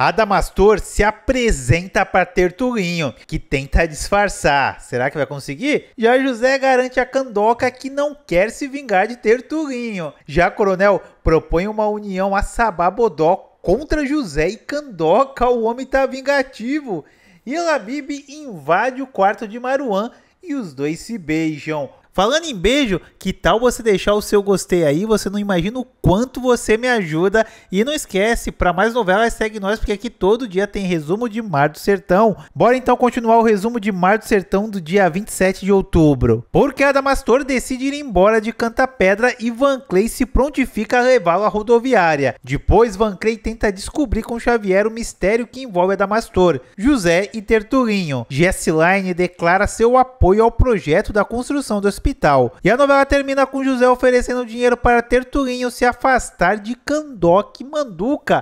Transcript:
Adamastor se apresenta para Tertulinho, que tenta disfarçar. Será que vai conseguir? Já José garante a Candoca que não quer se vingar de Tertulinho. Já Coronel propõe uma união a Sababodó contra José e Candoca, o homem tá vingativo. E Labib invade o quarto de Maruan e os dois se beijam. Falando em beijo, que tal você deixar o seu gostei aí? Você não imagina o quanto você me ajuda. E não esquece, para mais novelas segue nós, porque aqui todo dia tem resumo de Mar do Sertão. Bora então continuar o resumo de Mar do Sertão do dia 27 de outubro. Porque Adamastor decide ir embora de Cantapedra e Van Clay se prontifica a levá-lo à rodoviária. Depois, Van Clay tenta descobrir com Xavier o mistério que envolve Adamastor, José e Tertulinho. Gesseline declara seu apoio ao projeto da construção do hospital hospital. E a novela termina com José oferecendo dinheiro para Tertulinho se afastar de Candoc Manduca,